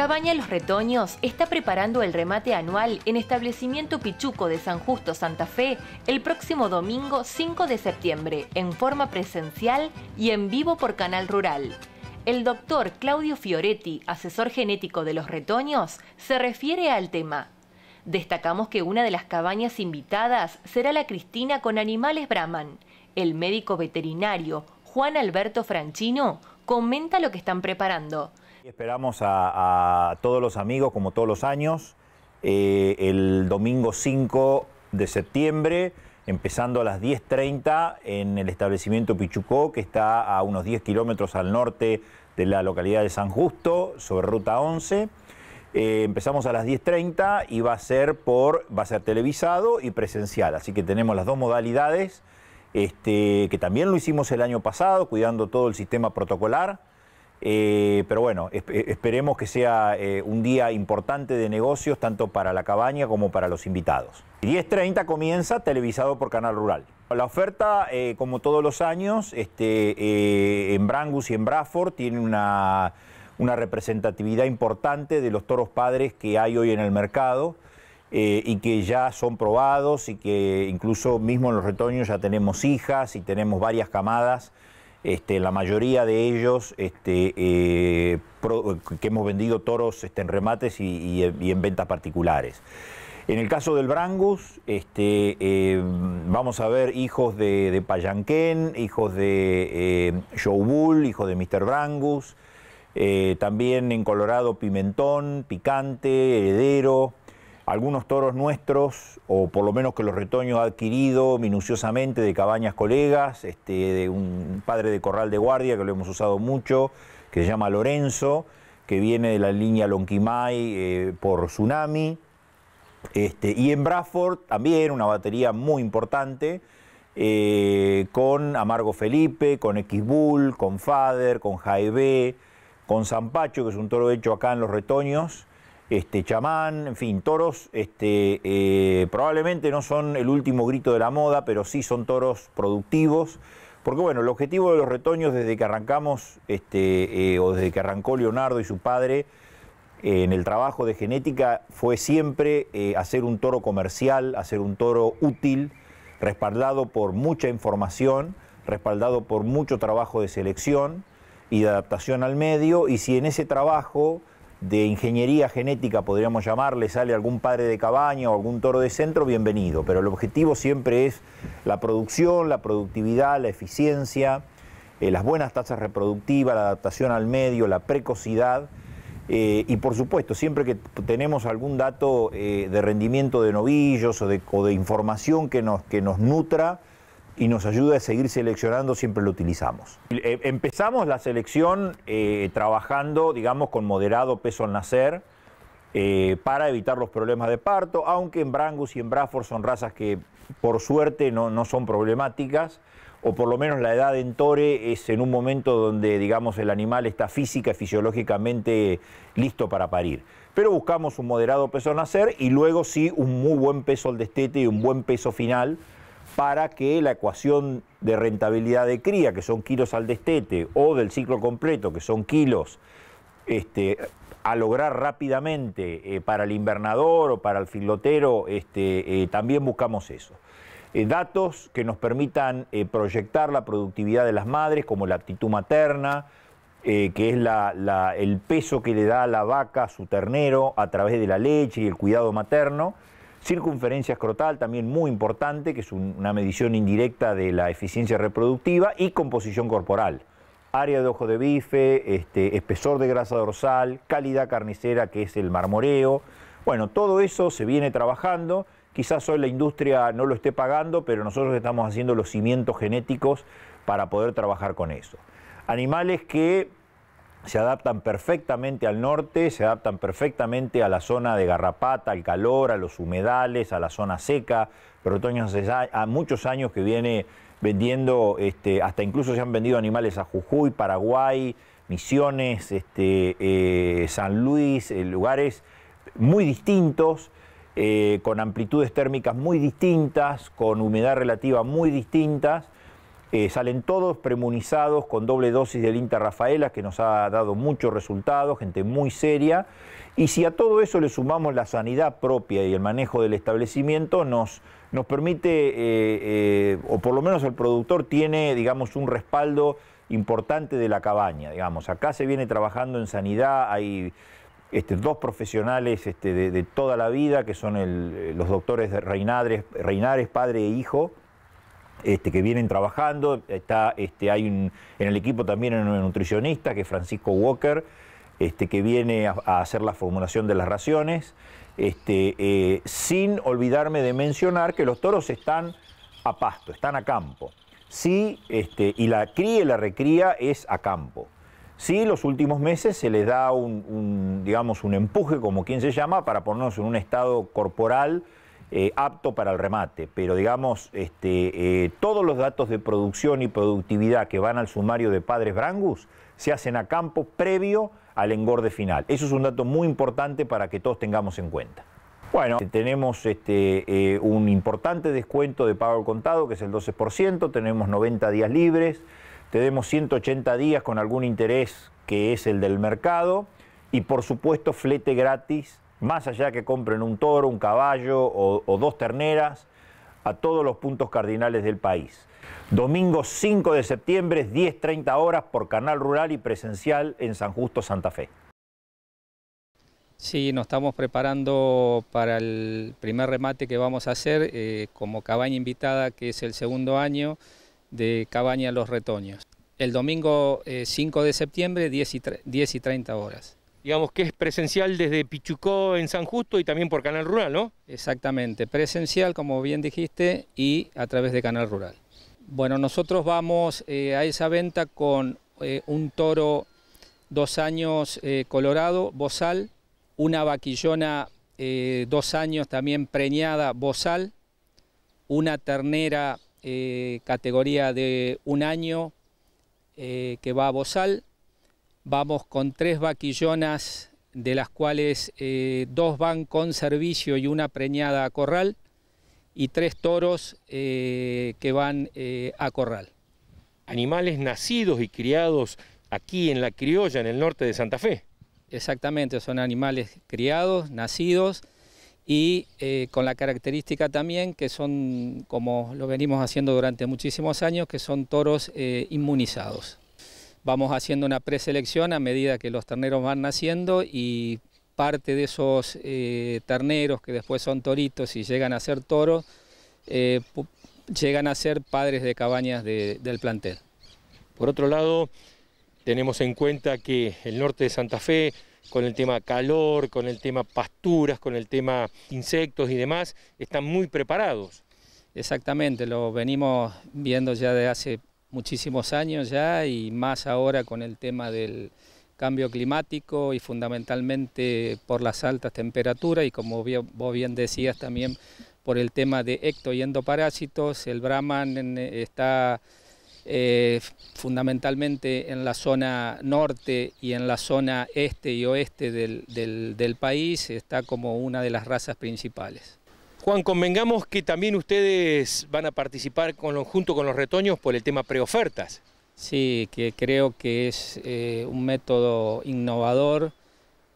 Cabaña Los Retoños está preparando el remate anual en establecimiento Pichuco de San Justo Santa Fe el próximo domingo 5 de septiembre en forma presencial y en vivo por Canal Rural. El doctor Claudio Fioretti, asesor genético de los retoños, se refiere al tema. Destacamos que una de las cabañas invitadas será la Cristina con animales Brahman. El médico veterinario Juan Alberto Franchino comenta lo que están preparando Esperamos a, todos los amigos, como todos los años, eh, el domingo 5 de septiembre, empezando a las 10.30 en el establecimiento Pichucó, que está a unos 10 kilómetros al norte de la localidad de San Justo, sobre Ruta 11. Eh, empezamos a las 10.30 y va a ser por va a ser televisado y presencial. Así que tenemos las dos modalidades, este, que también lo hicimos el año pasado, cuidando todo el sistema protocolar. Eh, pero bueno, eh, esperemos que sea eh, un día importante de negocios, tanto para la cabaña como para los invitados. 10.30 comienza, televisado por Canal Rural. La oferta, como todos los años, este, en Brangus y en Braford tiene una, una, representatividad importante de los toros padres que hay hoy en el mercado. y que ya son probados y que incluso mismo en los retoños ya tenemos hijas y tenemos varias camadas este, la mayoría de ellos este, eh, que hemos vendido toros este, en remates y, en ventas particulares. En el caso del Brangus, eh, vamos a ver hijos de, Payanquén, hijos de eh, Joe Bull, hijos de Mr. Brangus, también en Colorado Pimentón, Picante, Heredero, algunos toros nuestros, o por lo menos que los retoños ha adquirido minuciosamente de cabañas colegas, este, de un padre de corral de guardia que lo hemos usado mucho, que se llama Lorenzo, que viene de la línea Lonquimay eh, por Tsunami. Este, y en Bradford también una batería muy importante, eh, con Amargo Felipe, con X con Fader, con Jaebe, con Zampacho, que es un toro hecho acá en los retoños este, chamán, en fin, toros este, eh, probablemente no son el último grito de la moda, pero sí son toros productivos. Porque bueno, el objetivo de los retoños desde que arrancamos, este, eh, o desde que arrancó Leonardo y su padre eh, en el trabajo de genética, fue siempre hacer un toro comercial, hacer un toro útil, respaldado por mucha información, respaldado por mucho trabajo de selección y de adaptación al medio, y si en ese trabajo de ingeniería genética, podríamos llamarle, sale algún padre de cabaña o algún toro de centro, bienvenido. Pero el objetivo siempre es la producción, la productividad, la eficiencia, eh, las buenas tasas reproductivas, la adaptación al medio, la precocidad. Eh, y por supuesto, siempre que tenemos algún dato eh, de rendimiento de novillos o de, información que nos nutra, y nos ayuda a seguir seleccionando, siempre lo utilizamos. Eh, empezamos la selección eh, trabajando, digamos, con moderado peso al nacer eh, para evitar los problemas de parto, aunque en Brangus y en Braford son razas que por suerte no, no son problemáticas, o por lo menos la edad en Tore es en un momento donde, digamos, el animal está física y fisiológicamente listo para parir. Pero buscamos un moderado peso al nacer y luego sí un muy buen peso al destete y un buen peso final para que la ecuación de rentabilidad de cría, que son kilos al destete, o del ciclo completo, que son kilos este, a lograr rápidamente eh, para el invernador o para el filotero, este, eh, también buscamos eso. Eh, datos que nos permitan proyectar la productividad de las madres, como la actitud materna, que es el peso que le da a la vaca, a su ternero, a través de la leche y el cuidado materno circunferencia escrotal, también muy importante, que es una medición indirecta de la eficiencia reproductiva, y composición corporal. Área de ojo de bife, este, espesor de grasa dorsal, calidad carnicera, que es el marmoreo. Bueno, todo eso se viene trabajando. Quizás hoy la industria no lo esté pagando, pero nosotros estamos haciendo los cimientos genéticos para poder trabajar con eso. Animales que se adaptan perfectamente al norte, se adaptan perfectamente a la zona de garrapata, al calor, a los humedales, a la zona seca. Pero otoño hace a muchos años que viene vendiendo, este, hasta incluso se han vendido animales a Jujuy, Paraguay, Misiones, este, eh, San Luis, eh, lugares muy distintos, eh, con amplitudes térmicas muy distintas, con humedad relativa muy distintas. Eh, salen todos premunizados con doble dosis del linta Rafaela, que nos ha dado muchos resultados, gente muy seria. Y si a todo eso le sumamos la sanidad propia y el manejo del establecimiento, nos, permite, eh, eh, o por lo menos el productor tiene, digamos, un respaldo importante de la cabaña, digamos. Acá se viene trabajando en sanidad, hay este, dos profesionales este, de, toda la vida, que son los doctores Reinares, padre e hijo, este, que vienen trabajando. Está, este, hay en el equipo también un nutricionista, que es Francisco Walker, este, que viene a, hacer la formulación de las raciones. Eh, sin olvidarme de mencionar que los toros están a pasto, están a campo. Sí, y la cría y la recría es a campo. Sí, los últimos meses se les da un, un empuje, como quien se llama, para ponernos en un estado corporal eh, apto para el remate, pero digamos, este, eh, todos los datos de producción y productividad que van al sumario de Padres Brangus se hacen a campo previo al engorde final. Eso es un dato muy importante para que todos tengamos en cuenta. Bueno, tenemos este, eh, un importante descuento de pago al contado, que es el 12%, tenemos 90 días libres, tenemos 180 días con algún interés que es el del mercado y por supuesto flete gratis más allá que compren un toro, un caballo o, dos terneras, a todos los puntos cardinales del país. Domingo 5 de septiembre, 10.30 horas por Canal Rural y Presencial en San Justo, Santa Fe. Sí, nos estamos preparando para el primer remate que vamos a hacer eh, como cabaña invitada, que es el segundo año de Cabaña Los Retoños. El domingo 5 eh, de septiembre, 10.30 y horas digamos que es presencial desde Pichucó en San Justo y también por Canal Rural, ¿no? Exactamente, presencial, como bien dijiste, y a través de Canal Rural. Bueno, nosotros vamos eh, a esa venta con eh, un toro dos años eh, colorado, bozal, una vaquillona dos años también preñada, bozal, una ternera categoría de un año que va a bozal, Vamos con tres vaquillonas, de las cuales eh, dos van con servicio y una preñada a corral, y tres toros eh, que van eh, a corral. Animales nacidos y criados aquí en La Criolla, en el norte de Santa Fe. Exactamente, son animales criados, nacidos, y con la característica también que son, como lo venimos haciendo durante muchísimos años, que son toros inmunizados vamos haciendo una preselección a medida que los terneros van naciendo y parte de esos eh, terneros que después son toritos y llegan a ser toros, eh, llegan a ser padres de cabañas del plantel. Por otro lado, tenemos en cuenta que el norte de Santa Fe, con el tema calor, con el tema pasturas, con el tema insectos y demás, están muy preparados. Exactamente, lo venimos viendo ya de hace muchísimos años ya y más ahora con el tema del cambio climático y fundamentalmente por las altas temperaturas y como vos bien decías también por el tema de ecto y endoparásitos, el Brahman eh, está eh, fundamentalmente en la zona norte y en la zona este y oeste del, del país, está como una de las razas principales. Juan, convengamos que también ustedes van a participar junto con los retoños por el tema preofertas. Sí, que creo que es eh, un método innovador,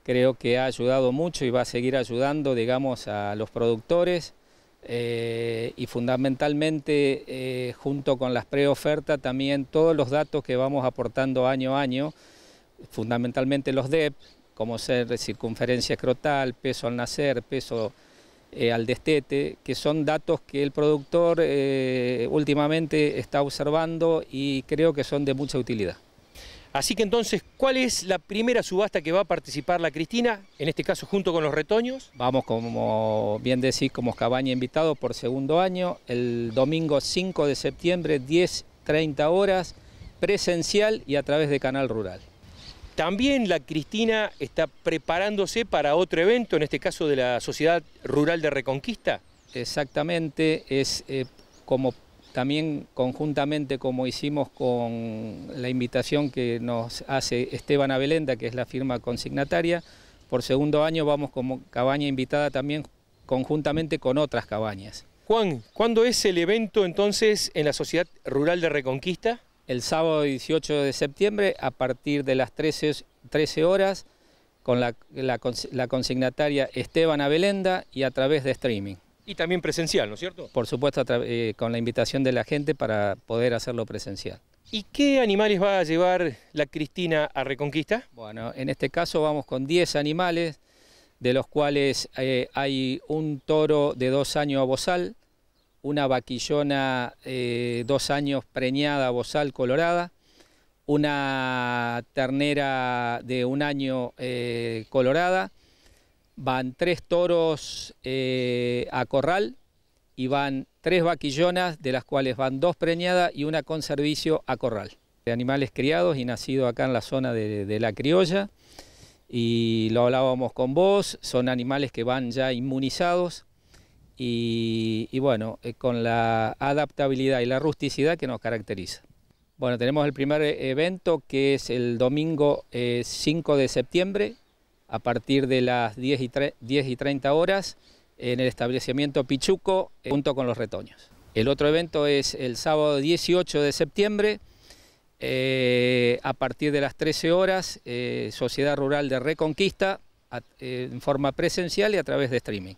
creo que ha ayudado mucho y va a seguir ayudando, digamos, a los productores eh, y fundamentalmente eh, junto con las preofertas también todos los datos que vamos aportando año a año, fundamentalmente los DEP, como ser circunferencia escrotal, peso al nacer, peso eh, al destete, que son datos que el productor eh, últimamente está observando y creo que son de mucha utilidad. Así que entonces, ¿cuál es la primera subasta que va a participar la Cristina, en este caso junto con los retoños? Vamos, como bien decís, como cabaña invitado por segundo año, el domingo 5 de septiembre, 10.30 horas, presencial y a través de Canal Rural. También la Cristina está preparándose para otro evento, en este caso de la Sociedad Rural de Reconquista. Exactamente, es eh, como también conjuntamente como hicimos con la invitación que nos hace Esteban Abelenda, que es la firma consignataria, por segundo año vamos como cabaña invitada también conjuntamente con otras cabañas. Juan, ¿cuándo es el evento entonces en la Sociedad Rural de Reconquista? el sábado 18 de septiembre a partir de las 13, 13 horas con la, consignataria Esteban Abelenda y a través de streaming. Y también presencial, ¿no es cierto? Por supuesto, eh, con la invitación de la gente para poder hacerlo presencial. ¿Y qué animales va a llevar la Cristina a Reconquista? Bueno, en este caso vamos con 10 animales, de los cuales eh, hay un toro de dos años a bozal, una vaquillona eh, dos años preñada bozal colorada, una ternera de un año eh, colorada, van tres toros eh, a corral y van tres vaquillonas, de las cuales van dos preñadas y una con servicio a corral. De animales criados y nacidos acá en la zona de, de la criolla, y lo hablábamos con vos, son animales que van ya inmunizados, y, bueno, eh, con la adaptabilidad y la rusticidad que nos caracteriza. Bueno, tenemos el primer eh, evento que es el domingo 5 eh, de septiembre a partir de las 10 y, 30 horas en el establecimiento Pichuco junto con los retoños. El otro evento es el sábado 18 de septiembre a partir de las 13 horas, Sociedad Rural de Reconquista, en forma presencial y a través de streaming.